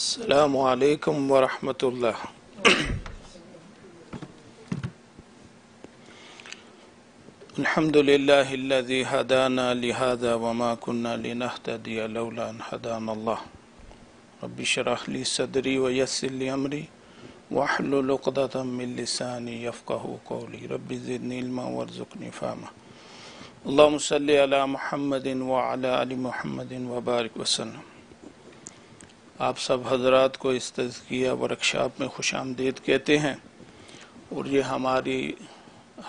السلام عليكم ورحمة الله الحمد لله الذي هدانا لهذا وما كنا لنهتدي لولا أن هدانا الله رب اشرح لي صدري ويسر لي أمري واحلل عقدة من لساني يفقه قولي رب زدني علما وارزقني فهما اللهم صل على محمد وعلى آل محمد وبارك وسلم आप सब हजरात को इस तजिया वर्कशॉप में खुश आमदेद कहते हैं और ये हमारी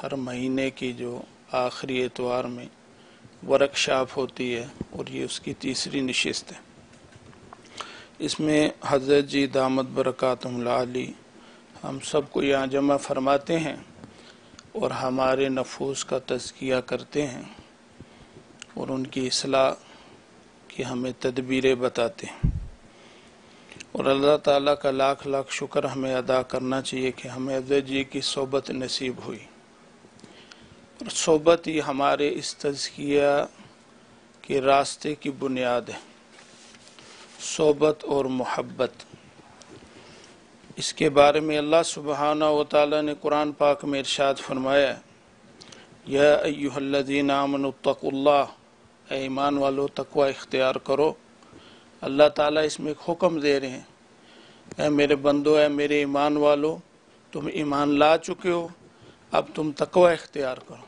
हर महीने की जो आखिरी एतवार में वर्कशॉप होती है और ये उसकी तीसरी नशस्त है इसमें हजरत जी दामद बरक़ात अली हम सबको यहाँ जमा फरमाते हैं और हमारे नफूस का तजकिया करते हैं और उनकी असलाह की हमें तदबीरें बताते हैं और अल्लाह ताला का लाख लाख शुक्र हमें अदा करना चाहिए कि हमें अजय जी की सोबत नसीब हुई और सोबत ही हमारे इस तजकिया के रास्ते की बुनियाद है सोबत और मोहब्बत इसके बारे में अल्लाह सुबहाना व ताली ने कुरान पाक में इरशाद फरमाया यह अयुहल्लिन आमन तकुल्ला ईमान वालों तकवा इख्तियार करो अल्लाह ताला इसमें एक हुक्म दे रहे हैं ऐ मेरे बंदो ऐ मेरे ईमान वालो तुम ईमान ला चुके हो अब तुम तकवा इख्तियार करो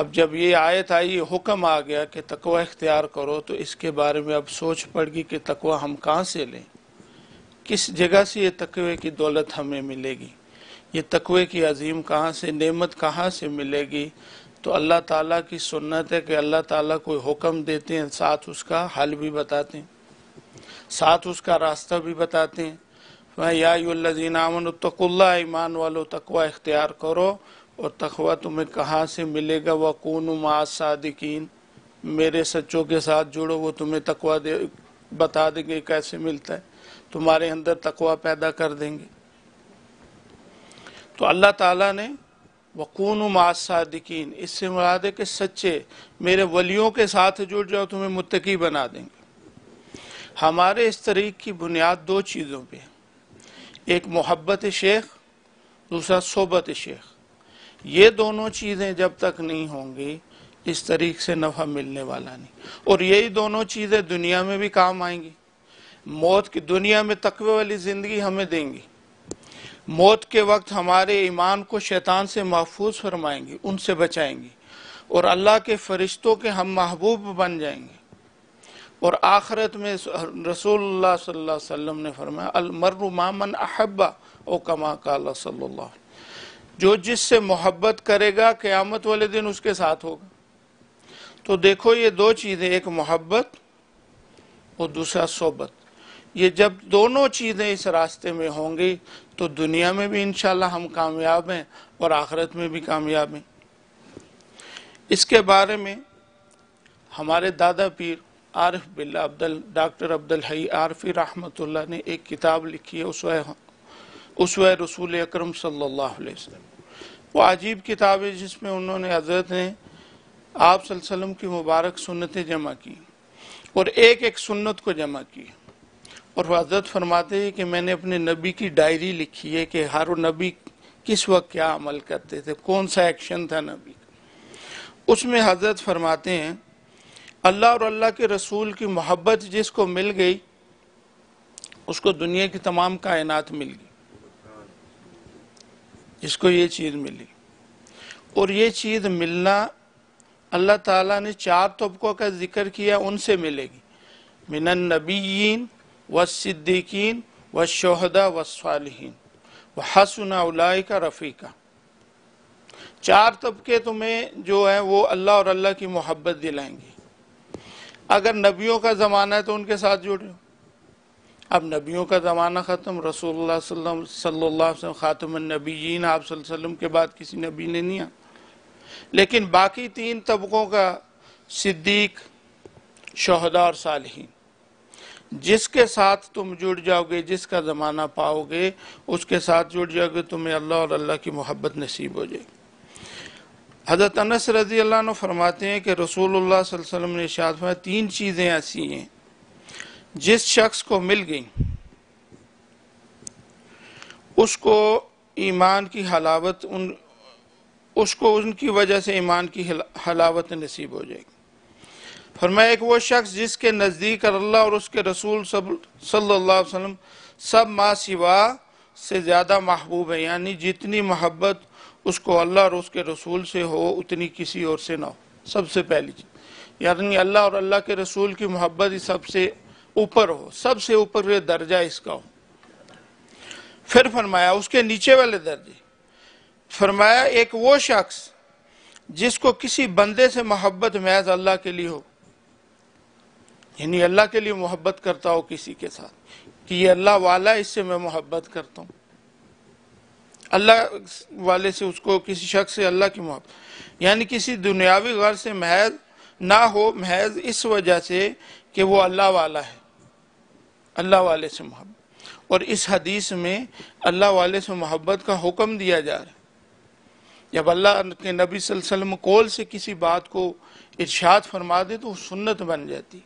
अब जब ये आयत आई ये हुक्म आ गया कि तकवा इख्तियार करो तो इसके बारे में अब सोच पड़गी कि तकवा हम कहाँ से लें किस जगह से ये तकवे की दौलत हमें मिलेगी ये तकवे की अजीम कहाँ से नेमत कहाँ से मिलेगी तो अल्लाह ताला की सुन्नत है कि अल्लाह ताला कोई हुक्म देते हैं साथ उसका हल भी बताते हैं साथ उसका रास्ता भी बताते हैं याजीनामतकुल्ला ईमान वालो तकवा इख्तियार करो और तकवा तुम्हें कहाँ से मिलेगा वह कौन सादिकीन मेरे सच्चों के साथ जुड़ो वो तुम्हें तकवा दे बता देंगे कैसे मिलता है तुम्हारे अंदर तकवा पैदा कर देंगे तो अल्लाह ताला ने वकून मादिकीन इससे मुराद है कि सच्चे मेरे वलियों के साथ जुड़ जाओ तुम्हें मुतकी बना देंगे हमारे इस तरीक की बुनियाद दो चीज़ों पे एक मोहब्बत शेख दूसरा सोबत शेख ये दोनों चीज़ें जब तक नहीं होंगी इस तरीक से नफा मिलने वाला नहीं और यही दोनों चीज़ें दुनिया में भी काम आएंगी मौत की दुनिया में तकवे वाली ज़िंदगी हमें देंगी मौत के वक्त हमारे ईमान को शैतान से महफूज फरमाएंगे उनसे बचाएंगे और अल्लाह के फरिश्तों के हम महबूब बन जाएंगे और आखरत में रसोल्ला ने फरमाया अलमर अहब्बा ओ कमा काला जो जिससे मोहब्बत करेगा क़यामत वाले दिन उसके साथ होगा तो देखो ये दो चीज़ें एक मोहब्बत और दूसरा सोबत ये जब दोनों चीज़ें इस रास्ते में होंगी तो दुनिया में भी इनशाला हम कामयाब हैं और आखरत में भी कामयाब हैं इसके बारे में हमारे दादा पीर आरफ बिल्ला अब्दल डॉक्टर अब्दुल हई आरफी रहमतुल्ला ने एक किताब लिखी है उसवे उसवे रसूल अक्रम सल्लल्लाहु अलैहि वसल्लम वो अजीब किताब है जिसमें उन्होंने हजरत ने आप सल्लम की मुबारक सुन्नतें जमा की और एक एक सुन्नत को जमा की और वह हजरत फरमाते हैं कि मैंने अपने नबी की डायरी लिखी है कि हर नबी किस वक्त क्या अमल करते थे कौन सा एक्शन था नबी उसमें हजरत फरमाते हैं अल्लाह और अल्लाह के रसूल की मोहब्बत जिसको मिल गई उसको दुनिया की तमाम कायनात मिल गई जिसको ये चीज़ मिली और ये चीज़ मिलना अल्लाह ताला ने चार तबकों का जिक्र किया उनसे मिलेगी मिनन नबीन व सिद्दीकीन व शहदा व सालहीन व हसना उलाय का रफ़ीका चार तबके तुम्हें जो है वो अल्लाह और अल्लाह की मोहब्बत दिलाएंगे अगर नबियों का ज़माना है तो उनके साथ जुड़े अब नबियों का ज़माना ख़त्म रसूल सल्ला ख़ातम आप के बाद किसी नबी ने नहीं आया लेकिन बाकी तीन तबकों का सिद्दीक शहदा और सालहीन जिसके साथ तुम जुड़ जाओगे जिसका ज़माना पाओगे उसके साथ जुड़ जाओगे तुम्हें अल्लाह और अल्लाह की मोहब्बत नसीब हो जाएगी हज़रत अनस रजी अल्लाह फरमाते हैं कि रसूलुल्लाह वसल्लम ने इशाद फरमाया तीन चीज़ें ऐसी हैं जिस शख्स को मिल गई उसको ईमान की हलावत उन उसको उनकी वजह से ईमान की हलावत नसीब हो जाएगी फरमाया एक वो शख्स जिसके नज़दीक अल्लाह और उसके रसूल सब सल्ला वसम सब माँ सिवा से ज़्यादा महबूब है यानी जितनी महब्बत उसको अल्लाह और उसके रसूल से हो उतनी किसी और से ना हो सबसे पहली चीज़ यानी अल्लाह और अल्लाह के रसूल की मोहब्बत सबसे ऊपर हो सबसे ऊपर दर्जा इसका हो फिर फरमाया उसके नीचे वाले दर्जे फरमाया एक वो शख्स जिसको किसी बंदे से मोहब्बत महज अल्लाह के लिए हो यानी अल्लाह के लिए मोहब्बत करता हो किसी के साथ कि ये अल्लाह वाला इससे मैं मोहब्बत करता हूँ अल्लाह वाले से उसको किसी शख्स से अल्लाह की मौत यानी किसी दुनियावी गर्ज से महज ना हो महज इस वजह से कि वो अल्लाह वाला है अल्लाह वाले से मोहब्बत और इस हदीस में अल्लाह वाले से मोहब्बत का हुक्म दिया जा रहा है जब अल्लाह के नबी वसल्लम कौल से किसी बात को इर्शाद फरमा दे तो सुन्नत बन जाती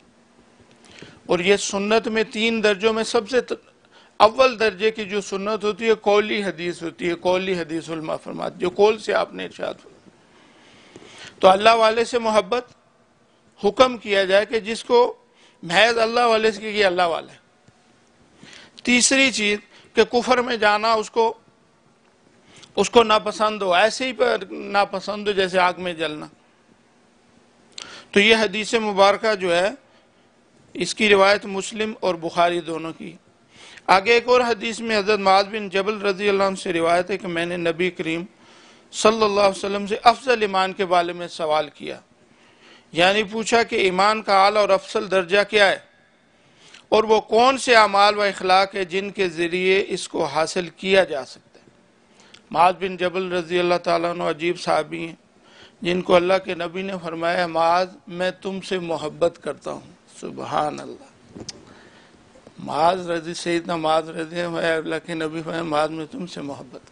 और ये सुन्नत में तीन दर्जों में सबसे अव्वल दर्जे की जो सुन्नत होती है कौली हदीस होती है कौली हदीस उलमा फरमात जो कौल से आपने इर्शाद तो अल्लाह वाले से मोहब्बत हुक्म किया जाए कि जिसको महज अल्लाह वाले से कि अल्लाह वाले तीसरी चीज कि कुफर में जाना उसको उसको नापसंद हो ऐसे ही पर नापसंद हो जैसे आग में जलना तो ये हदीस मुबारक जो है इसकी रिवायत मुस्लिम और बुखारी दोनों की है आगे एक और हदीस में हजरत माज बिन जबल रजी अल्लाह से रिवायत है कि मैंने नबी करीम सल्लल्लाहु अलैहि वसल्लम से अफजल ईमान के बारे में सवाल किया यानी पूछा कि ईमान का आला और अफसल दर्जा क्या है और वो कौन से अमाल व अखलाक है जिनके ज़रिए इसको हासिल किया जा सकता है माज बिन जबल रजी अल्लाह तजीब अजीब साहबी हैं जिनको अल्लाह के नबी ने फरमाया माज मैं तुमसे मोहब्बत करता हूँ सुबहान अल्लाह माज रजी से इतना माज रजी है लेकिन नबी माज में तुमसे मोहब्बत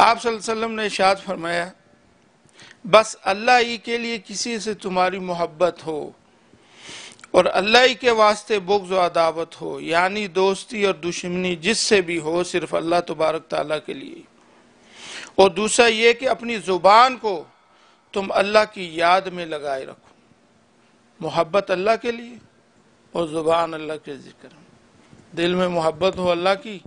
आप सल्लम ने इशाद फरमाया बस अल्लाह ही के लिए किसी से तुम्हारी मोहब्बत हो और अल्लाह ही के वास्ते बुग्ज अदावत हो यानी दोस्ती और दुश्मनी जिससे भी हो सिर्फ अल्लाह तबारक ताली के लिए और दूसरा ये कि अपनी ज़ुबान को तुम अल्लाह की याद में लगाए रखो मोहब्बत अल्लाह के लिए और ज़ुबान अल्लाह के जिक्र दिल में मोहब्बत हो अल्लाह की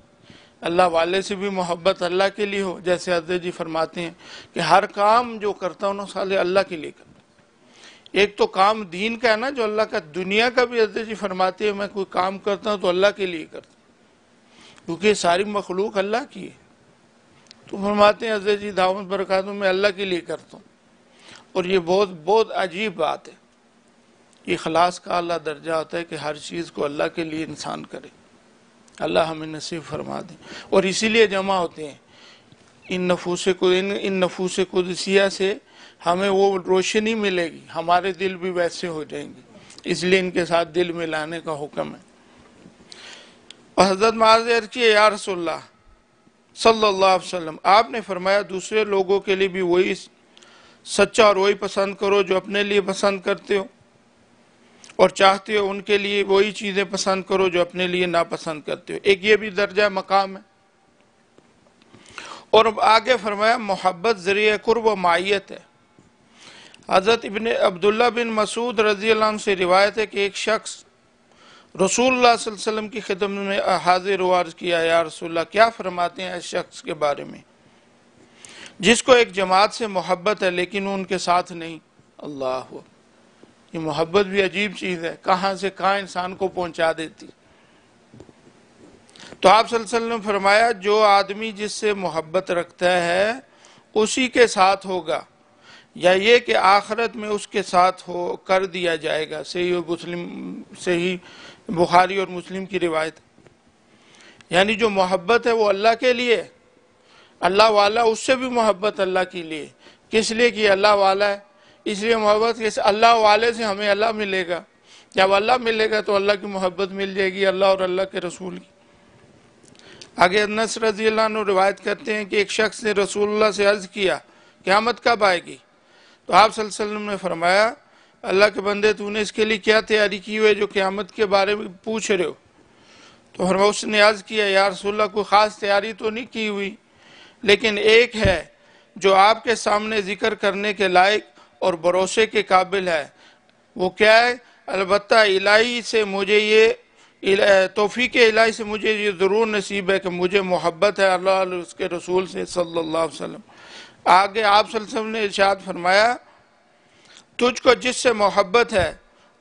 अल्लाह वाले से भी मोहब्बत अल्लाह के लिए हो जैसे हजरत जी फरमाते हैं कि हर काम जो करता हूँ ना साले अल्लाह के लिए करता एक तो काम दीन का है ना जो अल्लाह का दुनिया का भी हजरत जी फरमाते हैं मैं कोई काम करता हूँ तो अल्लाह के लिए करता हूँ क्योंकि सारी मखलूक अल्लाह की है तो फरमाते हैं हजरत जी दावत बरकातों में अल्लाह के लिए करता हूँ और ये बहुत बहुत अजीब बात है इखलास का अला दर्जा होता है कि हर चीज़ को अल्लाह के लिए इंसान करे अल्लाह हमें नसीब फरमा दें और इसीलिए जमा होते हैं इन नफूस इन इन नफूस कुदसिया से हमें वो रोशनी मिलेगी हमारे दिल भी वैसे हो जाएंगे इसलिए इनके साथ दिल मिलाने का हुक्म है और हजरत माज की यार सल्ला वसलम आपने फरमाया दूसरे लोगों के लिए भी वही सच्चा और वही पसंद करो जो अपने लिए पसंद करते हो और चाहते हो उनके लिए वही चीज़ें पसंद करो जो अपने लिए नापसंद करते हो एक ये भी दर्जा मकाम है और अब आगे फरमाया मोहब्बत ज़रिए कुर्ब माइत है हज़रत इबन अब्दुल्ला बिन मसूद रजी से रिवायत है कि एक शख्स रसूल की खिदम में हाजिर वार किया या रसुल्ला क्या फरमाते हैं इस शख्स के बारे में जिसको एक जमात से मोहब्बत है लेकिन उनके साथ नहीं अल्लाह ये मोहब्बत भी अजीब चीज है कहाँ से कहां इंसान को पहुंचा देती तो आप ने फरमाया जो आदमी जिससे मोहब्बत रखता है उसी के साथ होगा या ये कि आखरत में उसके साथ हो कर दिया जाएगा सही और मुस्लिम से ही बुखारी और मुस्लिम की रिवायत यानी जो मोहब्बत है वो अल्लाह के लिए अल्लाह वाला उससे भी मोहब्बत अल्लाह के लिए किस लिए कि अल्लाह वाला है इसलिए मोहब्बत के अल्लाह वाले से हमें अल्लाह मिलेगा जब अल्लाह मिलेगा तो अल्लाह की मोहब्बत मिल जाएगी अल्लाह और अल्लाह के रसूल की आगे नस रजी रिवायत करते हैं कि एक शख्स ने रसूल्ला से अर्ज़ किया क़्यामत कब आएगी तो आप सल्लम ने फरमाया अल्लाह के बंदे तूने इसके लिए क्या तैयारी की हुई है जो क़्यामत के बारे में पूछ रहे हो तो हरमा उसने अर्ज़ किया या रसोल्ला कोई ख़ास तैयारी तो नहीं की हुई लेकिन एक है जो आपके सामने ज़िक्र करने के लायक और भरोसे के काबिल है वो क्या है अलबत् इलाही से मुझे ये तोफ़ी के इलाही से मुझे ये ज़रूर नसीब है कि मुझे मोहब्बत है अल्लाह उसके रसूल से सल्लल्लाहु अलैहि वसल्लम आगे आप सल्लम ने इर्शाद फरमाया तुझको जिससे मोहब्बत है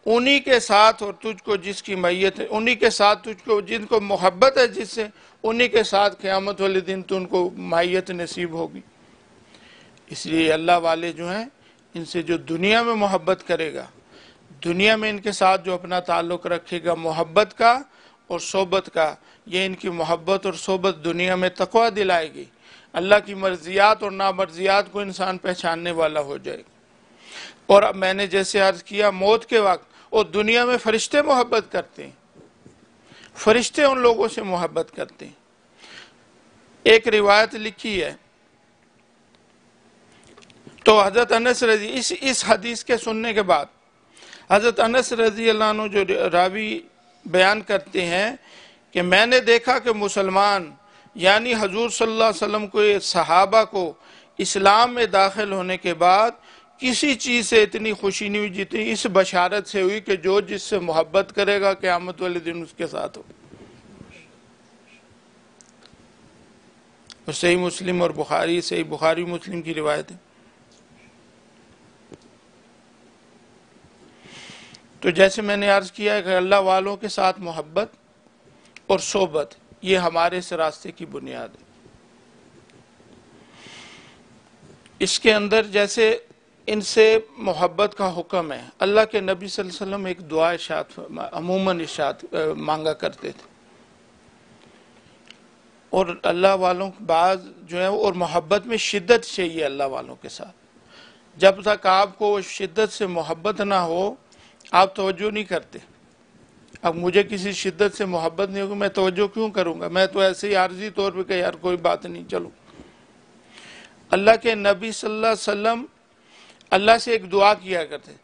उन्हीं के साथ और तुझको जिसकी मैयत है उन्हीं के साथ तुझको जिनको मोहब्बत है जिससे उन्हीं के साथ क़्यामत वाले दिन उनको मैयत नसीब होगी इसलिए अल्लाह वाले जो हैं इनसे जो दुनिया में मोहब्बत करेगा दुनिया में इनके साथ जो अपना ताल्लुक रखेगा मोहब्बत का और सोबत का ये इनकी मोहब्बत और सोबत दुनिया में तकवा दिलाएगी अल्लाह की मर्जियात और नामर्जियात को इंसान पहचानने वाला हो जाएगा और अब मैंने जैसे अर्ज किया मौत के वक्त और दुनिया में फरिश्ते मोहब्बत करते हैं फरिश्ते उन लोगों से मोहब्बत करते हैं एक रिवायत लिखी है तो हज़रत अनस रजी इस इस हदीस के सुनने के बाद हज़रत अनस रजी अल्लाह जो रावी बयान करते हैं कि मैंने देखा कि मुसलमान यानी हजूर सल्लल्लाहु अलैहि वसल्लम को सहाबा को इस्लाम में दाखिल होने के बाद किसी चीज़ से इतनी खुशी नहीं हुई जितनी इस बशारत से हुई कि जो जिससे मोहब्बत करेगा क़्यामत वाले दिन उसके साथ हो तो सही मुस्लिम और बुखारी सही बुखारी मुस्लिम की रिवायत है तो जैसे मैंने अर्ज किया है कि अल्लाह वालों के साथ मोहब्बत और सोबत ये हमारे इस रास्ते की बुनियाद है इसके अंदर जैसे इनसे मोहब्बत का हुक्म है अल्लाह के नबी वसल्लम एक दुआ इशात अमूमन इशात मांगा करते थे और अल्लाह वालों के बाद जो है और मोहब्बत में शिद्दत चाहिए अल्लाह वालों के साथ जब तक आपको शिद्दत से मोहब्बत ना हो आप तोज्जो नहीं करते अब मुझे किसी शिद्दत से मोहब्बत नहीं होगी मैं तोज्जो क्यों करूँगा मैं तो ऐसे ही आर्जी तौर पर कह यार कोई बात नहीं चलो अल्लाह के नबी सल्लल्लाहु अलैहि वसल्लम अल्लाह से एक दुआ किया करते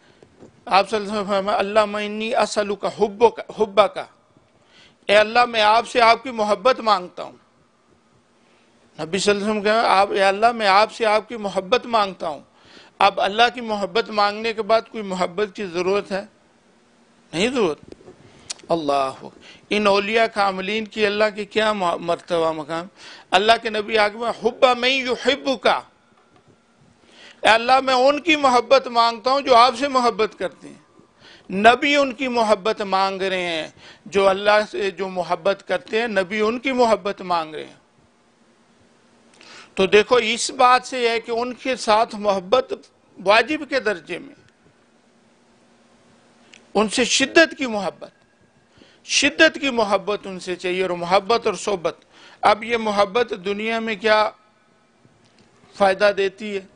आप अल्लाह मनी असलू का का हुब्बा का ए अल्लाह मैं आपसे आपकी मोहब्बत मांगता हूँ नबी सल्लम कह आप ए अल्लाह मैं आपसे आपकी मोहब्बत मांगता हूँ अब अल्लाह की मोहब्बत मांगने के बाद कोई मोहब्बत की ज़रूरत है नहीं दूर अल्लाह इन ओलिया कामलिन की अल्लाह के क्या मरतबा मकाम अल्लाह के नबी आगे में हब्बा में युहब का अल्लाह मैं उनकी मोहब्बत मांगता हूँ जो आपसे मोहब्बत करते हैं नबी उनकी मोहब्बत मांग रहे हैं जो अल्लाह से जो मोहब्बत करते हैं नबी उनकी मोहब्बत मांग रहे हैं तो देखो इस बात से है कि उनके साथ मोहब्बत वाजिब के दर्जे में उनसे शिद्दत की मोहब्बत शिद्दत की मोहब्बत उनसे चाहिए और मोहब्बत और सोबत अब ये मोहब्बत दुनिया में क्या फ़ायदा देती है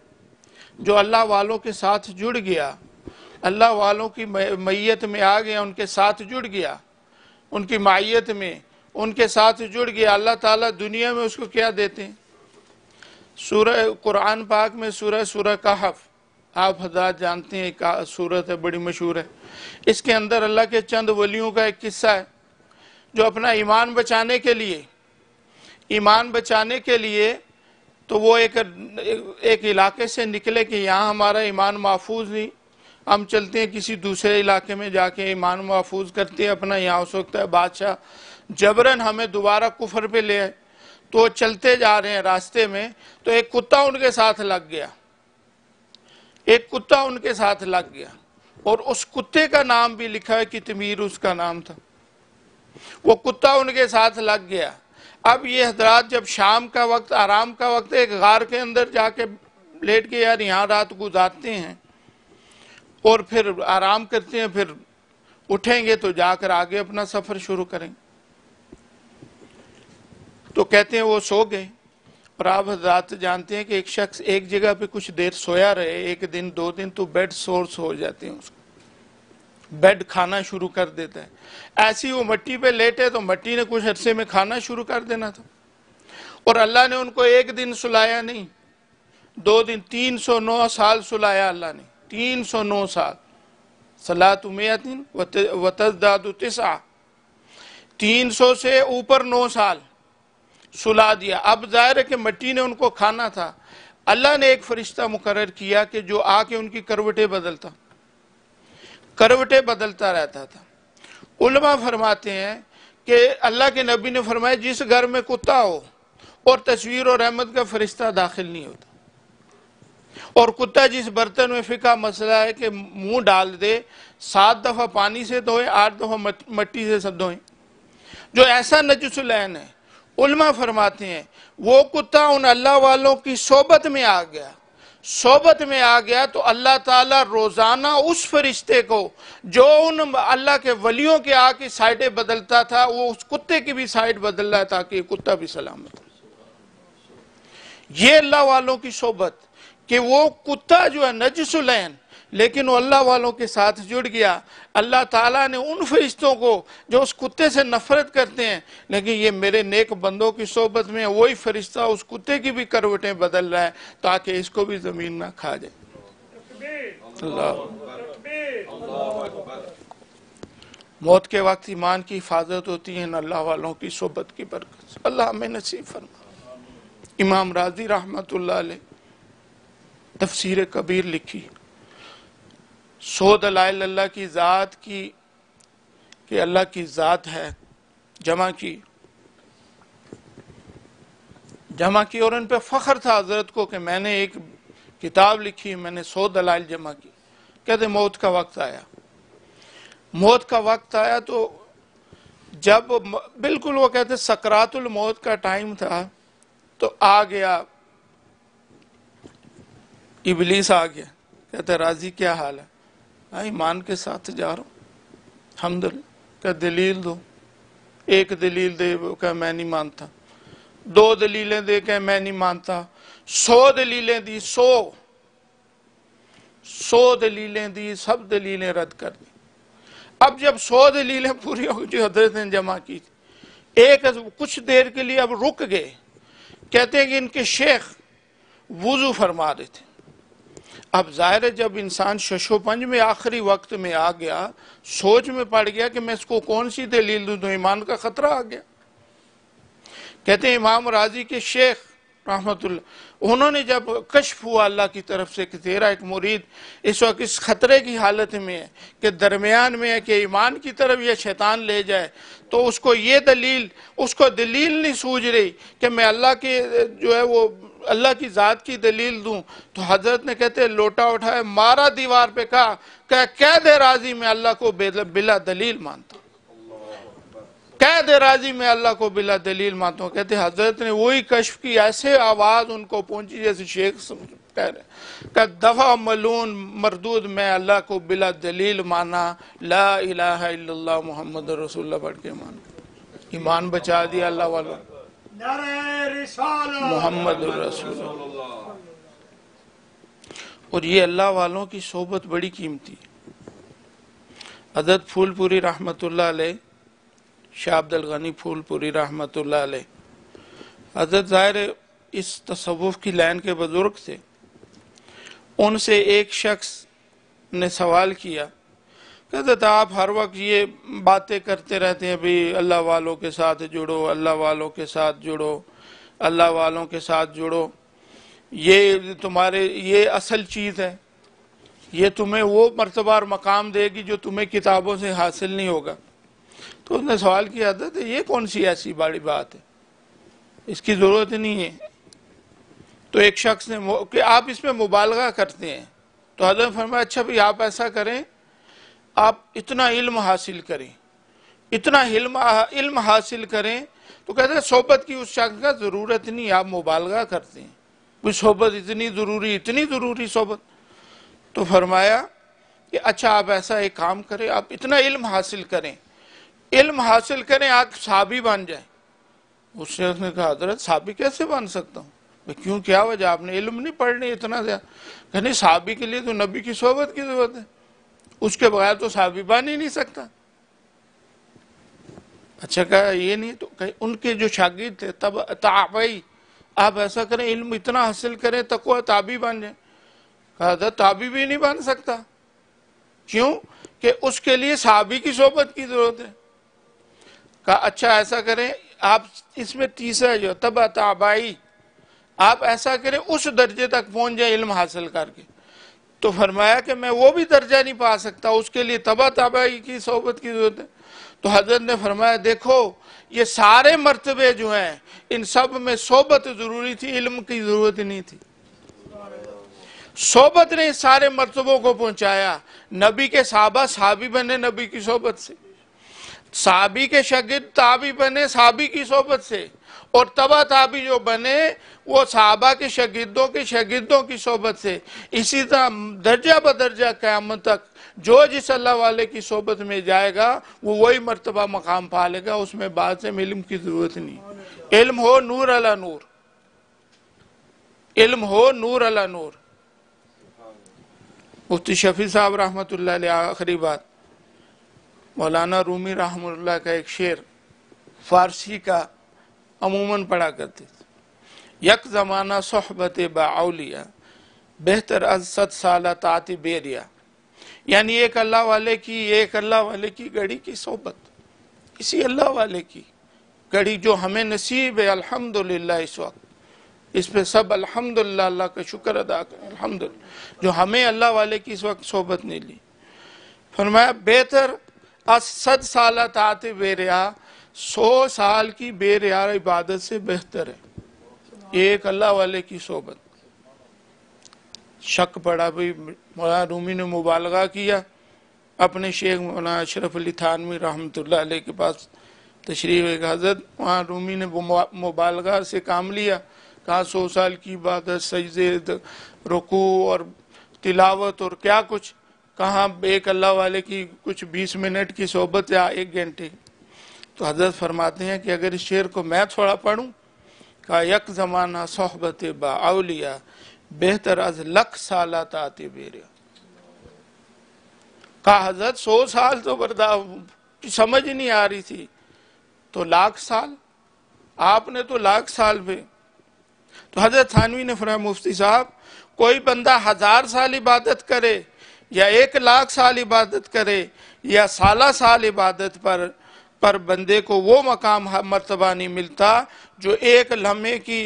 जो अल्लाह वालों के साथ जुड़ गया अल्लाह वालों की मैयत में आ गया उनके साथ जुड़ गया उनकी माइत में उनके साथ जुड़ गया अल्लाह ताला दुनिया में उसको क्या देते हैं सूरह कुरान पाक में सूरह सूरह कहफ़ आप हजार जानते हैं एक सूरत है बड़ी मशहूर है इसके अंदर अल्लाह के चंद वलियों का एक किस्सा है जो अपना ईमान बचाने के लिए ईमान बचाने के लिए तो वो एक एक इलाके से निकले कि यहाँ हमारा ईमान महफूज नहीं हम चलते हैं किसी दूसरे इलाके में जाके ईमान महफूज करते हैं अपना यहाँ हो सकता है बादशाह जबरन हमें दोबारा कुफर पे ले आए तो चलते जा रहे हैं रास्ते में तो एक कुत्ता उनके साथ लग गया एक कुत्ता उनके साथ लग गया और उस कुत्ते का नाम भी लिखा है कि तमीर उसका नाम था वो कुत्ता उनके साथ लग गया अब ये हजरात जब शाम का वक्त आराम का वक्त एक गार के अंदर जाके लेट के यार यहाँ रात गुजारते हैं और फिर आराम करते हैं फिर उठेंगे तो जाकर आगे अपना सफर शुरू करेंगे तो कहते हैं वो सो गए रात जानते हैं कि एक शख्स एक जगह पे कुछ देर सोया रहे एक दिन दो दिन तो बेड सोर्स हो जाते हैं उसको बेड खाना शुरू कर देता है ऐसी वो मट्टी पे लेटे तो मट्टी ने कुछ अरसे में खाना शुरू कर देना था और अल्लाह ने उनको एक दिन सुलाया नहीं दो दिन तीन सौ नौ साल सुलाया अल्लाह ने तीन सौ नौ साल सलाह तुम्हें दिन तीन सौ से ऊपर नौ साल सुला दिया अब जाहिर है कि मट्टी ने उनको खाना था अल्लाह ने एक फरिश्ता मुकर किया कि जो आके उनकी करवटे बदलता करवटे बदलता रहता था उलमा फरमाते हैं कि अल्लाह के नबी ने फरमाया जिस घर में कुत्ता हो और तस्वीर और अहमद का फरिश्ता दाखिल नहीं होता और कुत्ता जिस बर्तन में फिका मसला है कि मुंह डाल दे सात दफ़ा पानी से धोए आठ दफ़ा मट्टी से सब धोए जो ऐसा नजुसलैन है उलमा फरमाते हैं वो कुत्ता उन अल्लाह वालों की सोबत में आ गया सोबत में आ गया तो अल्लाह ताला रोज़ाना उस फरिश्ते को जो उन अल्लाह के वलियों के आके साइडें बदलता था वो उस कुत्ते की भी साइड बदल रहा है ताकि कुत्ता भी सलामत ये अल्लाह वालों की सोबत कि वो कुत्ता जो है नजसुलैन लेकिन वो अल्लाह वालों के साथ जुड़ गया अल्लाह ताला ने उन फरिश्तों को जो उस कुत्ते से नफरत करते हैं लेकिन ये मेरे नेक बंदों की सोबत में वही फरिश्ता उस कुत्ते की भी करवटें बदल रहा है ताकि इसको भी ज़मीन ना खा जाए मौत के वक्त ईमान की हिफाजत होती है अल्लाह वालों की सोबत की बरकत अल्लाह में नसीब फरमा इमाम राजी रहमत तफसीर कबीर लिखी सो अल्लाह की ज़ात की कि अल्लाह की ज़ात है जमा की जमा की और उन पर फ़ख्र था हज़रत को कि मैंने एक किताब लिखी मैंने सो दलाइल जमा की कहते मौत का वक्त आया मौत का वक्त आया तो जब बिल्कुल वो कहते सकरातुल मौत का टाइम था तो आ गया इबलीस आ गया कहते राजी क्या हाल है ईमान के साथ जा रहा हूँ हमदल का दलील दो एक दलील दे कह मैं नहीं मानता दो दलीलें दे कह मैं नहीं मानता सौ दलीलें दी सौ सौ दलीलें दी सब दलीलें रद्द कर दी अब जब सौ दलीलें पूरी हो जो हजरत ने जमा की थी एक कुछ देर के लिए अब रुक गए कहते हैं कि इनके शेख वजू फरमा रहे थे अब जाहिर है जब इंसान शशोपंज में आखिरी वक्त में आ गया सोच में पड़ गया कि मैं इसको कौन सी दलील दूँ तो ईमान का खतरा आ गया कहते हैं इमाम राजी के शेख रहमतुल्ला उन्होंने जब कश्फ हुआ अल्लाह की तरफ से कि तेरा एक मुरीद इस वक्त इस खतरे की हालत में है कि दरमियान में है कि ईमान की तरफ यह शैतान ले जाए तो उसको ये दलील उसको दलील नहीं सूझ रही कि मैं अल्लाह के जो है वो अल्लाह की ज़ात की दलील दूं तो हज़रत ने कहते लोटा उठाए मारा दीवार पे कहा कह कह दे राजी में अल्लाह को बिला दलील मानता कह दे राजी में अल्लाह को बिला दलील मानता हूँ कहते हजरत ने वही कश्फ की ऐसे आवाज़ उनको पहुंची जैसे शेख कह रहे का दफा मलून मरदूद में अल्लाह को बिला दलील माना ला इलाहा इल्लल्लाह मोहम्मद रसूल पढ़ के मान ईमान बचा दिया अल्लाह वालों मोहम्मद और ये अल्लाह वालों की सोबत बड़ी कीमती अदत फूलपुरी रहमतुल्लाह शाह अब्दुल गनी फूलपुरी रहमतुल्लाह अदत ज़ाहिर इस तसवुफ़ की लाइन के बुज़ुर्ग थे उनसे एक शख्स ने सवाल किया कहते थे आप हर वक्त ये बातें करते रहते हैं भाई अल्लाह वालों के साथ जुड़ो अल्लाह वालों के साथ जुड़ो अल्लाह वालों के साथ जुड़ो ये तुम्हारे ये असल चीज़ है ये तुम्हें वो मरतबा और मकाम देगी जो तुम्हें किताबों से हासिल नहीं होगा तो उसने सवाल किया था तो ये कौन सी ऐसी बड़ी बात है इसकी ज़रूरत नहीं है तो एक शख्स ने कि आप इसमें मुबालगा करते हैं तो हजरत फरमाया अच्छा भाई आप ऐसा करें आप इतना इल्म हासिल करें इतना इल्म इल्म हासिल करें तो कहते हैं सोहबत की उस शख्स का ज़रूरत नहीं आप मुबालगा करते हैं कोई सोहबत इतनी ज़रूरी इतनी ज़रूरी सोहबत तो फरमाया कि अच्छा आप ऐसा एक काम करें आप इतना इल्म हासिल करें इल्म हासिल करें आप साबी बन जाए उस शख्स ने कहा हजरत साबी कैसे बन सकता हूँ क्यों क्या वजह आपने इल्म नहीं पढ़ने इतना ज्यादा कहने साबी के लिए तो नबी की सोहबत की जरूरत है उसके बगैर तो भी बन ही नहीं सकता अच्छा कहा ये नहीं तो कहीं उनके जो शागिद थे तब ताबई आप ऐसा करें इल्म इतना हासिल करें तको ताबी बन जाए कहा था तो ताबी भी नहीं बन सकता क्यों कि उसके लिए साबी की सोबत की जरूरत है कहा अच्छा ऐसा करें आप इसमें तीसरा जो तब ताबाई आप ऐसा करें उस दर्जे तक पहुंच जाए इल्म हासिल करके तो फरमाया कि मैं वो भी दर्जा नहीं पा सकता उसके लिए तबा तबाही की सोबत की जरूरत है तो हजरत ने फरमाया देखो ये सारे मरतबे जो हैं इन सब में सोबत ज़रूरी थी इल्म की ज़रूरत नहीं थी सोबत ने सारे मरतबों को पहुंचाया नबी के साहबा साबी बने नबी की सोबत से साबी के शगिद ताबी बने साबी की सोबत से और तबा ताबी जो बने वो साहबा के शगिदों के शगिदों की सोबत से इसी तरह दर्जा बदर्जा क्याम तक जो जिस अल्लाह वाले की सोबत में जाएगा वो वही मरतबा मकाम पालेगा उसमें बाद से इलम की ज़रूरत नहीं इल्म हो नूर अला नूर इल्म हो नूर अला नूर मुफ्ती शफी साहब रहमत आखिरी बात मौलाना रूमी रहा का एक शेर फारसी का अमूमन पढ़ा करते थे यक ज़माना सोहबत बाउलिया बेहतर अज सत साल ताति बेरिया यानी एक अल्लाह वाले की एक अल्लाह वाले की घड़ी की सोबत इसी अल्लाह वाले की घड़ी जो हमें नसीब है अल्हम्दुलिल्लाह इस वक्त इस पे सब अल्हम्दुलिल्लाह अल्लाह का शुक्र अदा करें अल्हम्दुलिल्लाह जो हमें अल्लाह वाले की इस वक्त सोबत नहीं ली फरमाया बेहतर असद साल आते बेरिया सौ साल की बेरियार इबादत से बेहतर है एक अल्लाह वाले की सोबत शक पड़ा भाई मौलाना रूमी ने मुबालगा किया अपने शेख मौलाना अशरफ अली थानवी रहमत के पास तशरीफ एक हजरत वहाँ रूमी ने मुबालगा से काम लिया कहा सौ साल की इबादत सजे रुकू और तिलावत और क्या कुछ कहाँ एक अल्लाह वाले की कुछ बीस मिनट की सोबत या एक घंटे तो हजरत फरमाते हैं कि अगर इस शेर को मैं थोड़ा पढ़ूं का यक ज़माना सोहबत बाउलिया बेहतर अज लख साल ताते बेरे का हजरत सौ साल तो बर्दा समझ नहीं आ रही थी तो लाख साल आपने तो लाख साल पे तो हजरत थानवी ने फरमाया मुफ्ती साहब कोई बंदा हजार साल इबादत करे या एक लाख साल इबादत करे या साला साल इबादत पर पर बंदे को वो मकाम मरतबा नहीं मिलता जो एक लम्हे की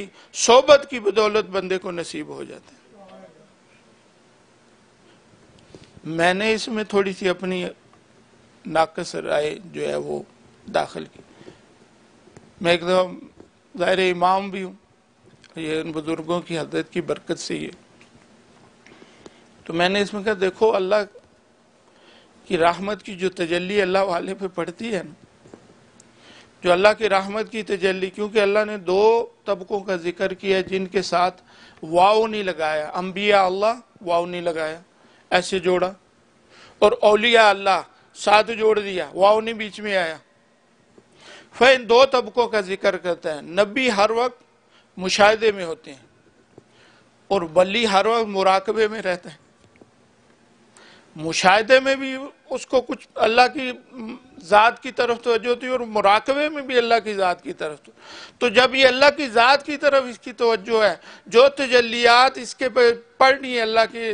सोबत की बदौलत बंदे को नसीब हो जाता है मैंने इसमें थोड़ी सी अपनी नाकस राय जो है वो दाखिल की मैं एकदम ज़ाहिर इमाम भी हूँ ये उन बुज़ुर्गों की हजरत की बरकत से ही है तो मैंने इसमें कहा देखो अल्लाह की राहमत की जो तजल्ली अल्लाह वाले पे पड़ती है ना जो अल्लाह की रहमत की तजली क्योंकि अल्लाह ने दो तबकों का जिक्र किया जिनके साथ वाओ नहीं लगाया अम्बिया अल्लाह वाओ नहीं लगाया ऐसे जोड़ा और अलिया अल्लाह साथ जोड़ दिया वाओ नहीं बीच में आया फिर इन दो तबकों का जिक्र करते हैं नबी हर वक्त मुशाहदे में होते हैं और बली हर वक्त मुराकबे में रहते हैं मुशाहे में भी उसको कुछ अल्लाह की ज़ात की तरफ तोज्जो थी और मुराकबे में भी अल्लाह की ज़ात की तरफ तो, तो जब ये अल्लाह की ज़ात की तरफ इसकी तोज्जो है जो तजलियात इसके पे पढ़ रही है अल्लाह की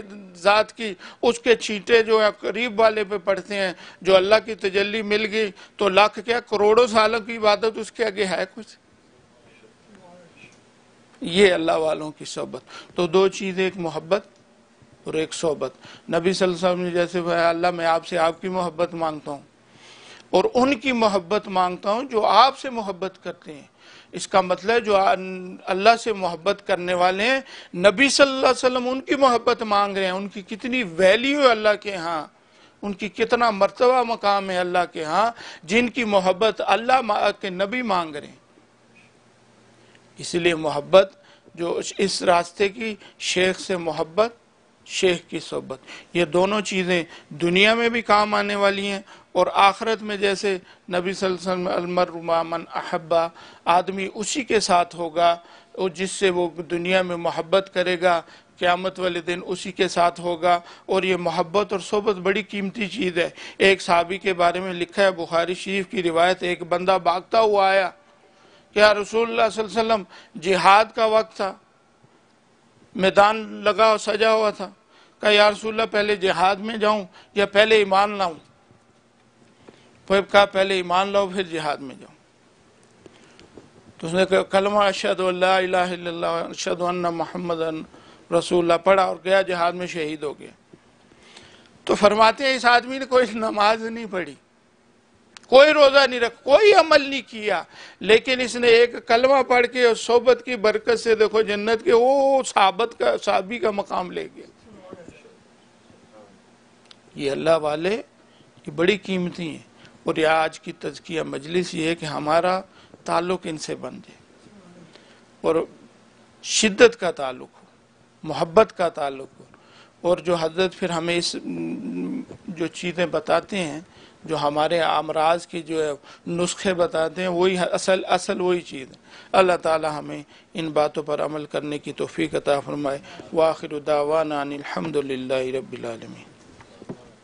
ज़ात की उसके छींटे जो है करीब वाले पे पढ़ते हैं जो अल्लाह की तजली मिल गई तो लाख क्या करोड़ों सालों की इबादत उसके आगे है कुछ ये अल्लाह वालों की सोबत तो दो चीज़ें एक मोहब्बत और एक सोबत नबी वसल्लम ने जैसे अल्लाह मैं आपसे आपकी मोहब्बत मांगता हूँ और उनकी मोहब्बत मांगता हूँ जो आपसे मोहब्बत करते हैं इसका मतलब जो अल्लाह से मोहब्बत करने वाले हैं नबी सल्लल्लाहु अलैहि वसल्लम उनकी मोहब्बत मांग रहे हैं उनकी कितनी वैल्यू है अल्लाह के यहाँ उनकी कितना मरतबा मकाम है अल्लाह के यहाँ जिनकी मोहब्बत अल्लाह के नबी मांग रहे हैं इसलिए मोहब्बत जो इस रास्ते की शेख से मोहब्बत शेख की सोबत ये दोनों चीज़ें दुनिया में भी काम आने वाली हैं और आखरत में जैसे नबी सलमरमान अहब्बा आदमी उसी के साथ होगा और जिससे वो दुनिया में मोहब्बत करेगा क़्यामत वाले दिन उसी के साथ होगा और ये मोहब्बत और सोबत बड़ी कीमती चीज़ है एक सहाबी के बारे में लिखा है बुखारी शरीफ की रिवायत एक बंदा भागता हुआ आया क्या रसूल वसल्लम जिहाद का वक्त था मैदान लगा सजा हुआ था कहा यार सुल्ला पहले जिहाद में जाऊं या पहले ईमान लाऊं फिर कहा पहले ईमान लाओ फिर जिहाद में जाऊं तो उसने कलमा अशद अशद महमद रसूल्ला पढ़ा और गया जिहाद में शहीद हो गया तो फरमाते हैं इस आदमी ने कोई नमाज नहीं पढ़ी कोई रोज़ा नहीं रखा कोई अमल नहीं किया लेकिन इसने एक कलमा पढ़ के और सोबत की बरकत से देखो जन्नत के वो साबत का साबी का मकाम ले गया ये अल्लाह वाले ये बड़ी कीमती हैं और यह आज की तजकिया मजलिस ये है कि हमारा ताल्लुक इनसे बन जाए और शिद्दत का ताल्लुक हो मोहब्बत का ताल्लुक हो और जो हजरत फिर हमें इस जो चीज़ें बताते हैं जो हमारे आमराज के जो है नुस्खे बताते हैं वही असल असल वही चीज़ है अल्लाह ताला हमें इन बातों पर अमल करने की तोफ़ी अता फ़रमाए वाखिर दावाना अनिलहमदिल्ला रबालमी